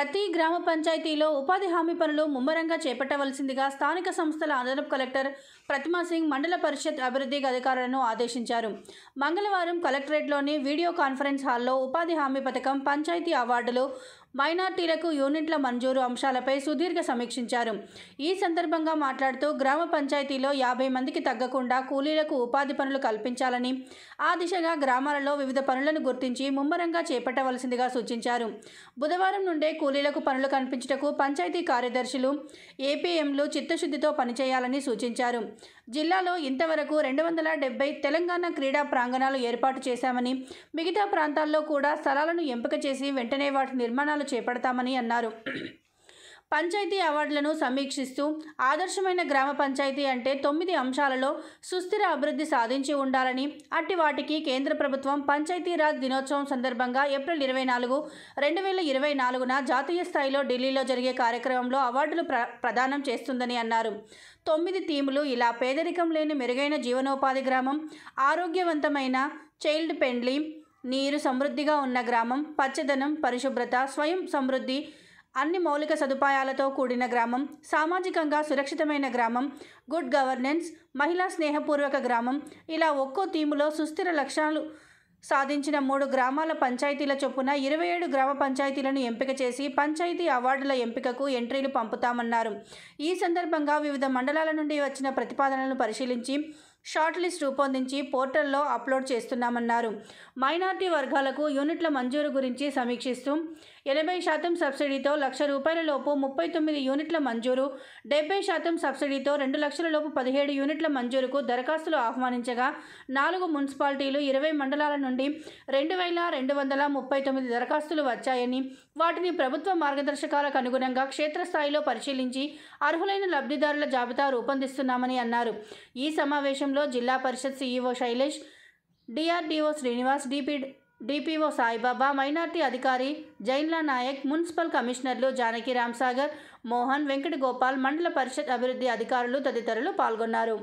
ప్రతి గ్రామ పంచాయతీలో ఉపాధి హామీ పనులు ముమ్మరంగా చేపట్టవలసిందిగా స్థానిక సంస్థల అదనపు కలెక్టర్ ప్రతిమా సింగ్ మండల పరిషత్ అభివృద్ధి అధికారులను ఆదేశించారు మంగళవారం కలెక్టరేట్లోని వీడియో కాన్ఫరెన్స్ హాల్లో ఉపాధి హామీ పథకం పంచాయతీ అవార్డులు మైనార్టీలకు యూనిట్ల మంజూరు అంశాలపై సుదీర్ఘ సమీక్షించారు ఈ సందర్భంగా మాట్లాడుతూ గ్రామ పంచాయతీలో యాభై మందికి తగ్గకుండా కూలీలకు ఉపాధి పనులు కల్పించాలని ఆ దిశగా గ్రామాలలో వివిధ పనులను గుర్తించి ముమ్మరంగా చేపట్టవలసిందిగా సూచించారు బుధవారం నుండే కూలీలకు పనులు కనిపించటకు పంచాయతీ కార్యదర్శులు ఏపీఎంలు చిత్తశుద్ధితో పనిచేయాలని సూచించారు జిల్లాలో ఇంతవరకు రెండు వందల డెబ్బై తెలంగాణ క్రీడా ప్రాంగణాలు ఏర్పాటు చేశామని మిగతా ప్రాంతాల్లో కూడా స్థలాలను ఎంపిక చేసి వెంటనే వాటి నిర్మాణాలు చేపడతామని అన్నారు పంచాయతీ అవార్డులను సమీక్షిస్తూ ఆదర్శమైన గ్రామ పంచాయతీ అంటే తొమ్మిది అంశాలలో సుస్థిర అభివృద్ధి సాధించి ఉండాలని అట్టి వాటికి కేంద్ర ప్రభుత్వం పంచాయతీరాజ్ దినోత్సవం సందర్భంగా ఏప్రిల్ ఇరవై నాలుగు రెండు వేల ఇరవై నాలుగున జాతీయ స్థాయిలో ఢిల్లీలో జరిగే కార్యక్రమంలో అవార్డులు ప్ర ప్రదానం చేస్తుందని అన్నారు తొమ్మిది థీములు ఇలా పేదరికం లేని మెరుగైన జీవనోపాధి గ్రామం ఆరోగ్యవంతమైన చైల్డ్ పెండ్లీ నీరు సమృద్ధిగా ఉన్న గ్రామం పచ్చదనం పరిశుభ్రత స్వయం సమృద్ధి అన్ని మౌలిక సదుపాయాలతో కూడిన గ్రామం సామాజికంగా సురక్షితమైన గ్రామం గుడ్ గవర్నెన్స్ మహిళా స్నేహపూర్వక గ్రామం ఇలా ఒక్కో థీములో సుస్థిర లక్ష్యాలు సాధించిన మూడు గ్రామాల పంచాయతీల చొప్పున ఇరవై ఏడు గ్రామ పంచాయతీలను ఎంపిక చేసి పంచాయతీ అవార్డుల ఎంపికకు ఎంట్రీలు పంపుతామన్నారు ఈ సందర్భంగా వివిధ మండలాల నుండి వచ్చిన ప్రతిపాదనలను పరిశీలించి షార్ట్ లిస్ట్ రూపొందించి పోర్టల్లో అప్లోడ్ చేస్తున్నామన్నారు మైనార్టీ వర్గాలకు యూనిట్ల మంజూరు గురించి సమీక్షిస్తూ ఎనభై శాతం సబ్సిడీతో లక్ష రూపాయల లోపు ముప్పై తొమ్మిది యూనిట్ల మంజూరు డెబ్బై శాతం సబ్సిడీతో రెండు లక్షల లోపు పదిహేడు యూనిట్ల మంజూరుకు దరఖాస్తులు ఆహ్వానించగా నాలుగు మున్సిపాలిటీలు ఇరవై మండలాల నుండి రెండు వేల రెండు వందల ముప్పై తొమ్మిది దరఖాస్తులు వచ్చాయని వాటిని ప్రభుత్వ మార్గదర్శకాలకు అనుగుణంగా క్షేత్రస్థాయిలో పరిశీలించి అర్హులైన లబ్ధిదారుల జాబితా రూపొందిస్తున్నామని అన్నారు ఈ సమావేశం కార్యాలయంలో Zilla Parishad CEO Shailesh DRDO Srinivas DP DPO Saibaba minority అధికారి జైన్లా నాయక్ మున్సిపల్ కమిషనర్లు జానకి రామ్సాగర్ మోహన్ వెంకట గోపాల్ మండల పరిషత్ అభివృద్ధి అధికారులు తదితరులు పాల్గొన్నారు